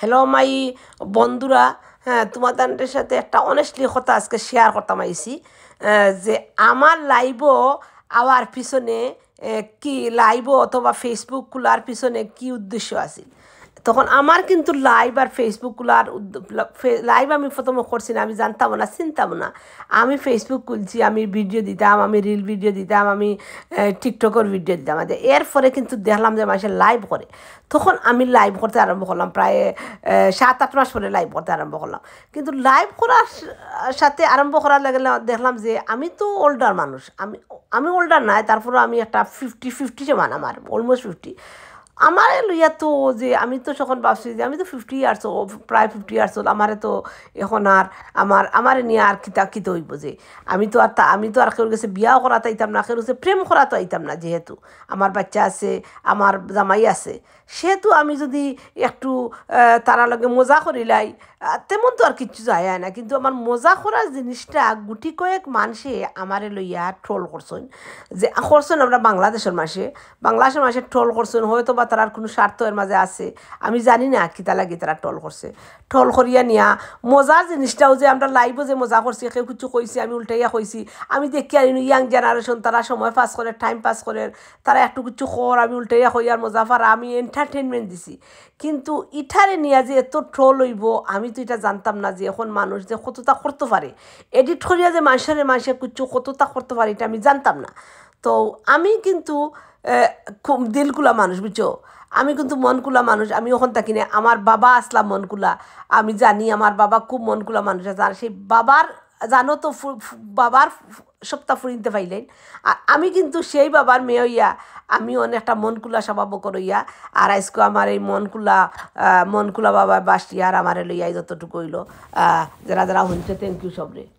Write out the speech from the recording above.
hello my বন্ধুরা হ্যাঁ তোমাদের সাথে একটা অনেস্টলি কথা আজকে শেয়ার করতাম আইসি যে আমার লাইভও আওয়ার পিছনে কি লাইভ অথবা ফেসবুক খোলার পিছনে কি উদ্দেশ্য আছে তখন আমার কিন্তু লাইভ আর ফেসবুকগুলো আর লাইভ আমি প্রথম করছি না আমি জানতাম না চিনতাম না আমি ফেসবুক খুলছি আমি ভিডিও দিতাম আমি রিল ভিডিও দিতাম আমি টিকটকের ভিডিও দিতাম যে আচ্ছা, এরপরে কিন্তু দেখলাম যে মানুষের লাইভ করে তখন আমি লাইভ করতে আরম্ভ করলাম প্রায় সাত আট মাস পরে লাইভ করতে আরম্ভ করলাম কিন্তু লাইভ করার সাথে আরম্ভ করার লাগে দেখলাম যে আমি তো ওল্ডার মানুষ আমি আমি ওল্ডার নাই তারপরে আমি একটা ফিফটি ফিফটি সমান আমার অলমোস্ট ফিফটি আমার লইয়া তো যে আমি তো যখন ভাবছি যে আমি তো ফিফটি ইয়ার্স ওল্ড প্রায় ফিফটি ইয়ার্স ওল্ড আমারে তো এখন আর আমার আমারে নিয়ে আর কিতা কিত হইব যে আমি তো আর আমি তো আর কেউ গেছে বিয়াও করাতে আইতাম না কেউ প্রেম করাতে আইতাম না যেহেতু আমার বাচ্চা আছে আমার জামাই আছে সেহেতু আমি যদি একটু তারা লগে মজা করিলাই তেমন তো আর কিছু যায় না কিন্তু আমার মজা করার জিনিসটা গুটি কয়েক মানুষে আমারে লইয়া ট্রোল করছেন যে করছেন আমরা বাংলাদেশের মাসে বাংলাদেশের মাসে ট্রোল করছেন হয়তো বা তারা কোনো স্বার্থ এর মাঝে আছে আমি জানি না কিতা লাগে তারা টল করছে টল করিয়া নিয়া মজার জিনিসটাও যে আমরা লাইভও যে মজা করছি কেউ কিছু কইছি আমি উল্টাইয়া কইছি আমি দেখি আর ইয়াং জেনারেশন তারা সময় পাস করে টাইম পাস করে তারা একটু কিছু কর আমি উল্টাইয়া কই আর মজা পার আমি এন্টারটেনমেন্ট দিছি কিন্তু ইঠারে নিয়া যে এত ট্রল হইব আমি তো এটা জানতাম না যে এখন মানুষ যে কতটা করতে পারে এডিট করিয়া যে মানুষের মানুষের কিছু কতটা করতে পারে এটা আমি জানতাম না তো আমি কিন্তু খুব দিলকুলা মানুষ বুঝছো আমি কিন্তু মনকুলা মানুষ আমি ওখান থাকি না আমার বাবা আসলাম মনকুলা আমি জানি আমার বাবা খুব মনকুলা মানুষ আছে আর সেই বাবার জানো তো বাবার সপ্তাহ ফুরিতে পাইলেন আর আমি কিন্তু সেই বাবার মেয়ে হইয়া আমি অনেকটা মনকুলা স্বভাব করইয়া আর আজকে আমার এই মনকুলা মনকুলা বাবা বাসটি আর আমারে লইয়াই যতটুকু হইলো যারা যারা হইছে থ্যাংক ইউ সবরে